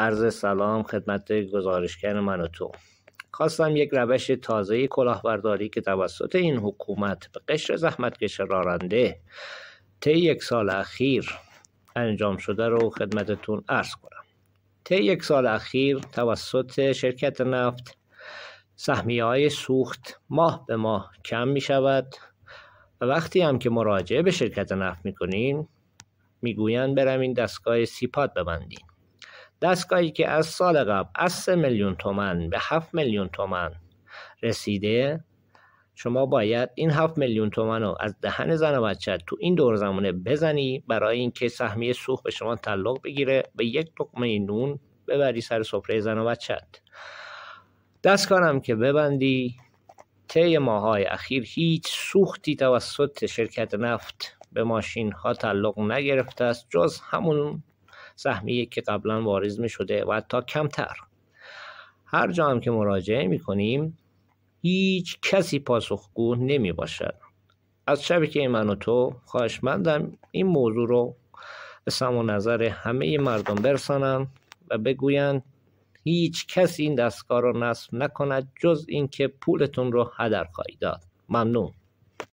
عرض سلام خدمت گزارشگر من و تو خواستم یک روش تازه کلاهبرداری که توسط این حکومت به قشر زحمتکش رارنده طی یک سال اخیر انجام شده رو خدمتتون عرض کنم طی یک سال اخیر توسط شرکت نفت سهمی های سوخت ماه به ماه کم می شود و وقتی هم که مراجعه به شرکت نفت می کنین می گویند این دستگاه سیپاد ببندین دستگاهی که از سال قبل از 3 میلیون تومن به 7 میلیون تومن رسیده شما باید این 7 میلیون تومن رو از دهن زن و بچه تو این دور زمانه بزنی برای اینکه سهمیه سوخت به شما تعلق بگیره به یک لقمه نون ببری سر سفره زن و دست دستکارم که ببندی طی ماهای اخیر هیچ سوختی توسط شرکت نفت به ماشین ها تعلق نگرفته است جز همون سهمیه که قبلا واریز می شده و حتی کمتر هر جا هم که مراجعه می کنیم هیچ کسی پاسخگو نمی باشد از شبکه من و تو خواهشمندم این موضوع رو به سم و نظر همه مردم برسانند و بگویند هیچ کسی این دستگاه رو نصب نکند جز اینکه پولتون رو هدر خواهی داد ممنون